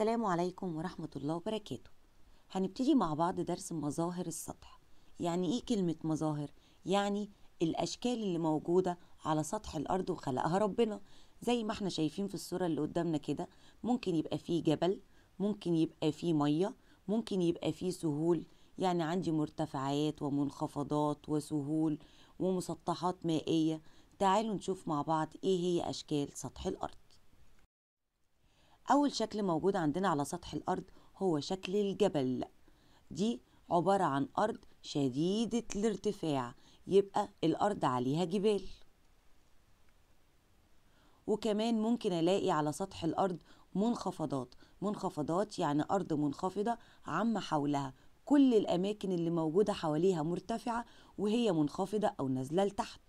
السلام عليكم ورحمة الله وبركاته هنبتدي مع بعض درس مظاهر السطح يعني ايه كلمة مظاهر؟ يعني الأشكال اللي موجودة على سطح الأرض وخلقها ربنا زي ما احنا شايفين في الصورة اللي قدامنا كده ممكن يبقى فيه جبل ممكن يبقى فيه مية ممكن يبقى فيه سهول يعني عندي مرتفعات ومنخفضات وسهول ومسطحات مائية تعالوا نشوف مع بعض ايه هي أشكال سطح الأرض أول شكل موجود عندنا على سطح الأرض هو شكل الجبل دي عبارة عن أرض شديدة الارتفاع يبقى الأرض عليها جبال وكمان ممكن ألاقي على سطح الأرض منخفضات منخفضات يعني أرض منخفضة عما حولها كل الأماكن اللي موجودة حواليها مرتفعة وهي منخفضة أو نازلة لتحت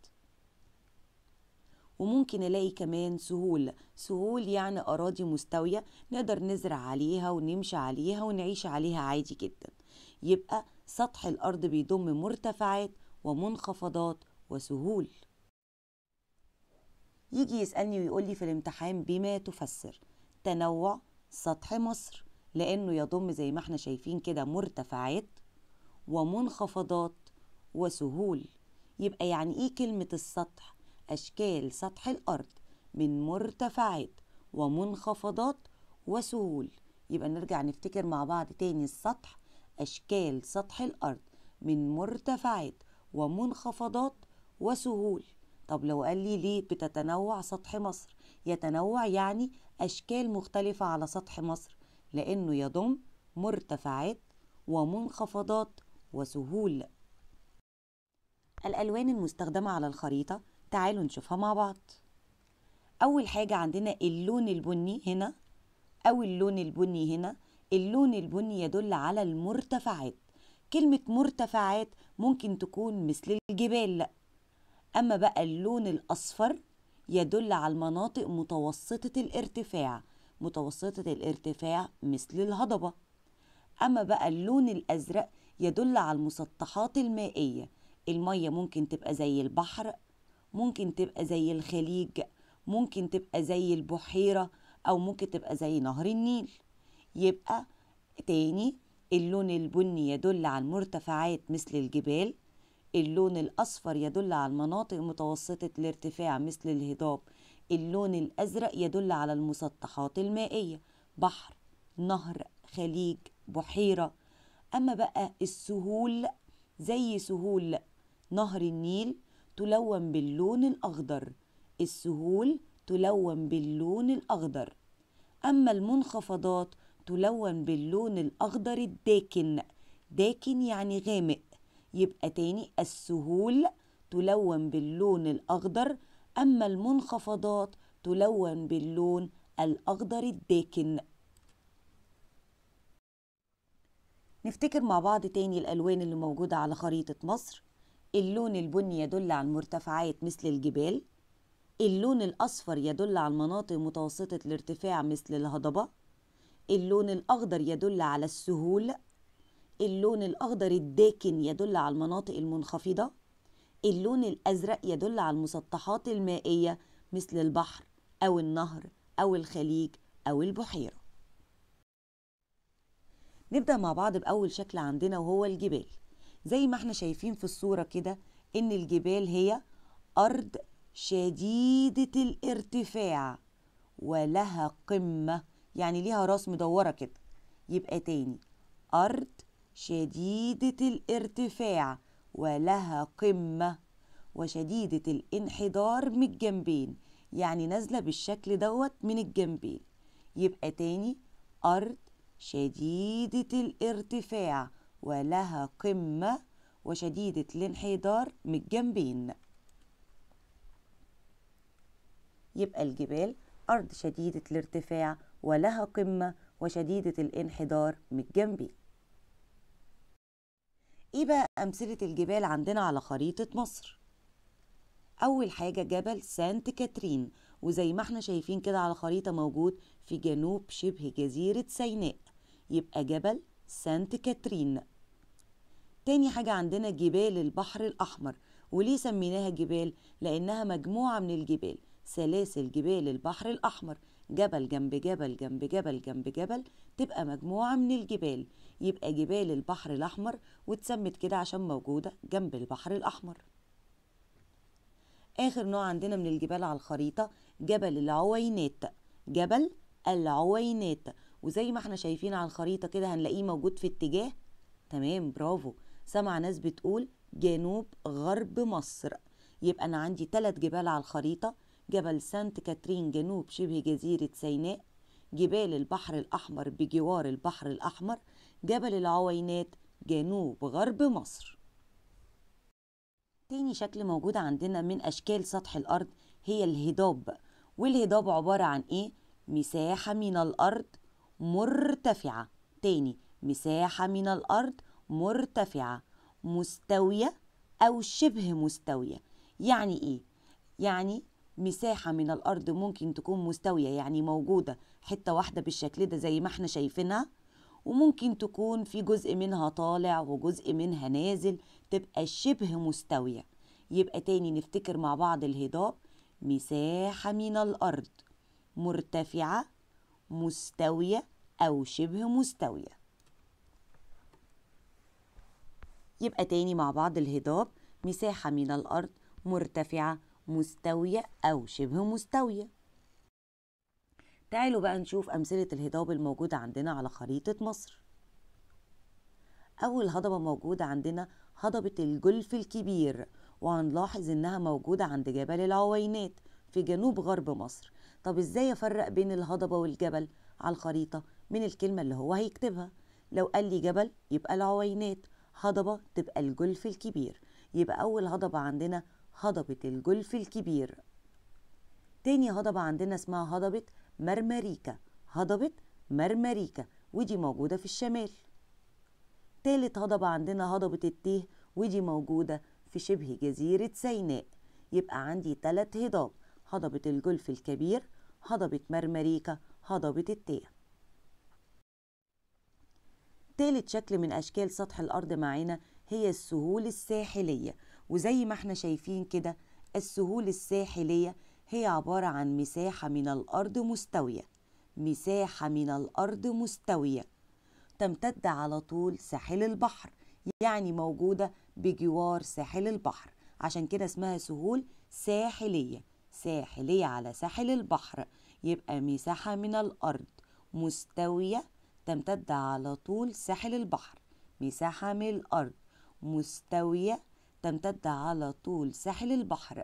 وممكن الاقي كمان سهول سهول يعني اراضي مستويه نقدر نزرع عليها ونمشي عليها ونعيش عليها عادي جدا يبقى سطح الارض بيضم مرتفعات ومنخفضات وسهول يجي يسالني ويقول لي في الامتحان بما تفسر تنوع سطح مصر لانه يضم زي ما احنا شايفين كده مرتفعات ومنخفضات وسهول يبقى يعني ايه كلمه السطح أشكال سطح الأرض من مرتفعات ومنخفضات وسهول يبقى نرجع نفتكر مع بعض تاني السطح أشكال سطح الأرض من مرتفعات ومنخفضات وسهول طب لو قال لي ليه بتتنوع سطح مصر يتنوع يعني أشكال مختلفة على سطح مصر لأنه يضم مرتفعات ومنخفضات وسهول الألوان المستخدمة على الخريطة تعالوا نشوفها مع بعض اول حاجه عندنا اللون البني هنا او اللون البني هنا اللون البني يدل على المرتفعات كلمة مرتفعات ممكن تكون مثل الجبال لا أما بقى اللون الأصفر يدل على المناطق متوسطة الارتفاع متوسطة الارتفاع مثل الهضبة أما بقى اللون الأزرق يدل على المسطحات المائية المية ممكن تبقى زي البحر ممكن تبقى زي الخليج ممكن تبقى زي البحيرة أو ممكن تبقى زي نهر النيل يبقى تاني اللون البني يدل على المرتفعات مثل الجبال اللون الأصفر يدل على المناطق متوسطة الارتفاع مثل الهضاب اللون الأزرق يدل على المسطحات المائية بحر نهر خليج بحيرة أما بقى السهول زي سهول نهر النيل تلون باللون الأخضر السهول تلون باللون الأخضر أما المنخفضات تلون باللون الأخضر الداكن داكن يعني غامق يبقى تاني السهول تلون باللون الأخضر أما المنخفضات تلون باللون الأخضر الداكن نفتكر مع بعض تاني الألوان اللي موجودة على خريطة مصر اللون البني يدل على المرتفعات مثل الجبال اللون الأصفر يدل على المناطق متوسطة الارتفاع مثل الهضبة اللون الأخضر يدل على السهول اللون الأخضر الداكن يدل على المناطق المنخفضة اللون الأزرق يدل على المسطحات المائية مثل البحر أو النهر أو الخليج أو البحيرة نبدأ مع بعض بأول شكل عندنا وهو الجبال زي ما احنا شايفين في الصورة كده إن الجبال هي أرض شديدة الارتفاع ولها قمة يعني ليها راس مدورة كده يبقى تاني أرض شديدة الارتفاع ولها قمة وشديدة الانحدار من الجنبين يعني نازلة بالشكل دوت من الجنبين يبقى تاني أرض شديدة الارتفاع ولها قمة وشديدة الانحدار من الجنبين يبقى الجبال أرض شديدة الارتفاع ولها قمة وشديدة الانحدار من الجنبين إيه بقى أمثلة الجبال عندنا على خريطة مصر؟ أول حاجة جبل سانت كاترين وزي ما احنا شايفين كده على الخريطة موجود في جنوب شبه جزيرة سيناء يبقى جبل سانت كاترين تاني حاجة عندنا جبال البحر الأحمر وليه سميناها جبال لأنها مجموعة من الجبال سلاسل جبال البحر الأحمر جبل جنب جبل جنب جبل جنب جبل تبقى مجموعة من الجبال يبقى جبال البحر الأحمر واتسمت كده عشان موجودة جنب البحر الأحمر آخر نوع عندنا من الجبال على الخريطة جبل العوينات جبل العوينات وزي ما احنا شايفين على الخريطه كده هنلاقيه موجود في اتجاه تمام برافو سمع ناس بتقول جنوب غرب مصر يبقى انا عندي تلات جبال على الخريطه جبل سانت كاترين جنوب شبه جزيره سيناء جبال البحر الاحمر بجوار البحر الاحمر جبل العوينات جنوب غرب مصر تاني شكل موجود عندنا من أشكال سطح الأرض هي الهضاب والهضاب عبارة عن إيه؟ مساحة من الأرض مرتفعة تاني مساحة من الأرض مرتفعة مستوية أو شبه مستوية يعني إيه؟ يعني مساحة من الأرض ممكن تكون مستوية يعني موجودة حتة واحدة بالشكل ده زي ما احنا شايفينها وممكن تكون في جزء منها طالع وجزء منها نازل تبقى شبه مستوية يبقى تاني نفتكر مع بعض الهضاب مساحة من الأرض مرتفعة مستوية أو شبه مستوية يبقى تاني مع بعض الهضاب مساحة من الأرض مرتفعة مستوية أو شبه مستوية تعالوا بقى نشوف أمثلة الهضاب الموجودة عندنا على خريطة مصر أول هضبة موجودة عندنا هضبة الجلف الكبير وهنلاحظ إنها موجودة عند جبل العوينات في جنوب غرب مصر طب ازاي افرق بين الهضبه والجبل على الخريطه من الكلمه اللي هو هيكتبها لو قال لي جبل يبقى العوينات هضبه تبقى الجلف الكبير يبقى اول هضبه عندنا هضبه الجلف الكبير تاني هضبه عندنا اسمها هضبه مرمريكا هضبه مرمريكا ودي موجوده في الشمال تالت هضبه عندنا هضبه التيه ودي موجوده في شبه جزيره سيناء يبقى عندي تلات هضاب هضبة الجلف الكبير هضبة مرمريكا هضبة التيه تالت شكل من أشكال سطح الأرض معانا هي السهول الساحلية وزي ما احنا شايفين كده السهول الساحلية هي عبارة عن مساحة من الأرض مستوية مساحة من الأرض مستوية تمتد على طول ساحل البحر يعني موجودة بجوار ساحل البحر عشان كده اسمها سهول ساحلية ساحلية على ساحل البحر يبقى مساحة من الأرض مستوية تمتد على طول ساحل البحر مساحة من الأرض مستوية تمتد على طول ساحل البحر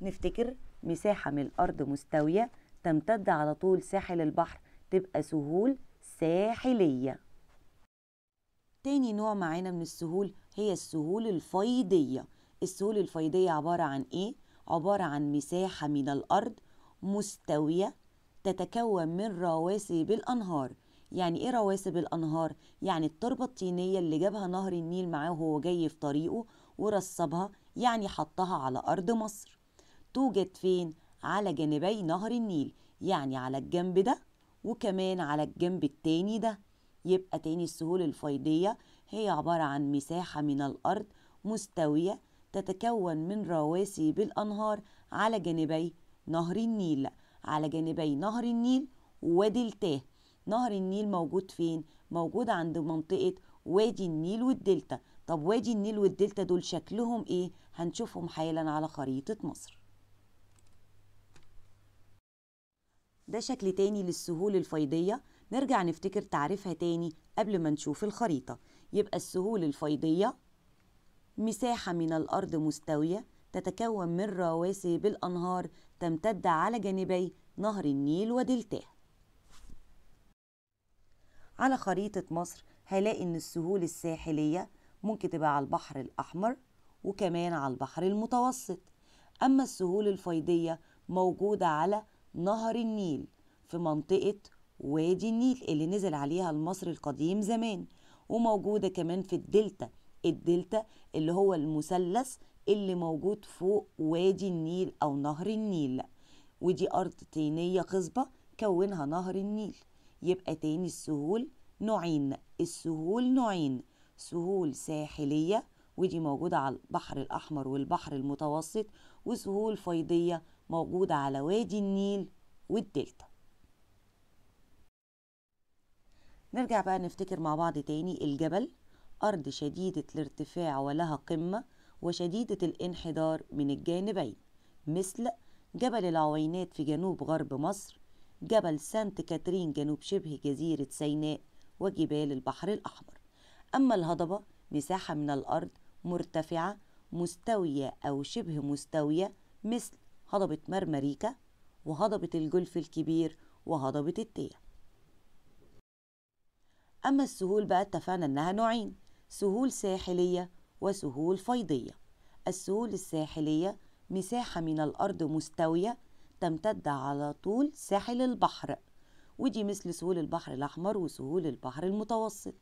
نفتكر مساحة من الأرض مستوية تمتد على طول ساحل البحر تبقى سهول ساحلية تاني نوع معانا من السهول هي السهول الفيضية السهول الفيضية عبارة عن إيه؟ عبارة عن مساحة من الأرض مستوية تتكون من رواسب الأنهار يعني إيه رواسب الأنهار؟ يعني التربة الطينية اللي جابها نهر النيل معاه وهو جاي في طريقه ورصبها يعني حطها على أرض مصر توجد فين؟ على جانبي نهر النيل يعني على الجنب ده وكمان على الجنب التاني ده يبقى تاني السهول الفيضية هي عبارة عن مساحة من الأرض مستوية تتكون من رواسي بالأنهار على جانبي نهر النيل على جانبي نهر النيل ووادي التاه نهر النيل موجود فين؟ موجود عند منطقة وادي النيل والدلتا طب وادي النيل والدلتا دول شكلهم ايه؟ هنشوفهم حالا على خريطة مصر ده شكل تاني للسهول الفيضية نرجع نفتكر تعريفها تاني قبل ما نشوف الخريطة يبقى السهول الفيضية مساحة من الأرض مستوية تتكون من رواسي بالأنهار تمتد على جانبي نهر النيل ودلتاه على خريطة مصر هلاقي إن السهول الساحلية ممكن تبقى على البحر الأحمر وكمان على البحر المتوسط أما السهول الفيضية موجودة على نهر النيل في منطقة وادي النيل اللي نزل عليها المصري القديم زمان وموجودة كمان في الدلتا الدلتا اللي هو المثلث اللي موجود فوق وادي النيل أو نهر النيل ودي أرض طينية خصبة كونها نهر النيل يبقى تاني السهول نوعين السهول نوعين سهول ساحلية ودي موجودة على البحر الأحمر والبحر المتوسط وسهول فيضية موجودة على وادي النيل والدلتا نرجع بقى نفتكر مع بعض تاني الجبل أرض شديدة الارتفاع ولها قمة وشديدة الانحدار من الجانبين مثل جبل العوينات في جنوب غرب مصر جبل سانت كاترين جنوب شبه جزيرة سيناء وجبال البحر الأحمر أما الهضبة مساحة من الأرض مرتفعة مستوية أو شبه مستوية مثل هضبة مرمريكا وهضبة الجلف الكبير وهضبة التيه أما السهول بقى اتفقنا إنها نوعين سهول ساحلية وسهول فيضية السهول الساحلية مساحة من الأرض مستوية تمتد على طول ساحل البحر ودي مثل سهول البحر الأحمر وسهول البحر المتوسط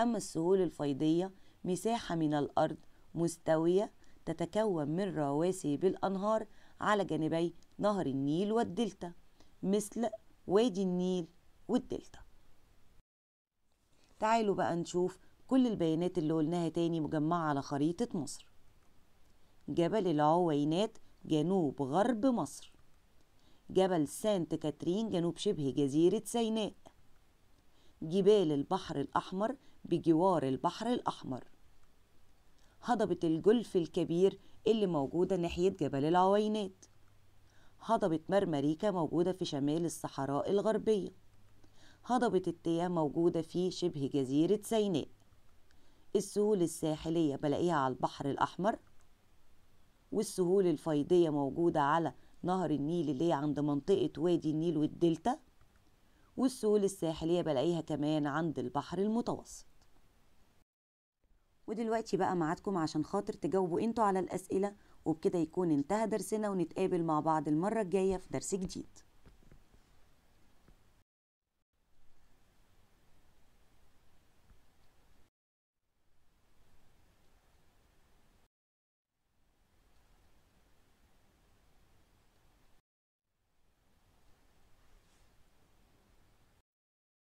أما السهول الفيضية مساحة من الأرض مستوية تتكون من رواسي بالأنهار على جانبي نهر النيل والدلتا مثل وادي النيل والدلتا تعالوا بقى نشوف كل البيانات اللي قلناها تاني مجمعة على خريطة مصر جبل العوينات جنوب غرب مصر جبل سانت كاترين جنوب شبه جزيرة سيناء جبال البحر الأحمر بجوار البحر الأحمر هضبة الجلف الكبير اللي موجودة ناحية جبل العوينات هضبة مرمريكا موجودة في شمال الصحراء الغربية هضبة التيا موجودة في شبه جزيرة سيناء السهول الساحلية بلاقيها على البحر الأحمر والسهول الفيضية موجودة على نهر النيل اللي هي عند منطقة وادي النيل والدلتا والسهول الساحلية بلاقيها كمان عند البحر المتوسط ودلوقتي بقى معادكم عشان خاطر تجاوبوا انتوا على الأسئلة وبكده يكون انتهى درسنا ونتقابل مع بعض المرة الجاية في درس جديد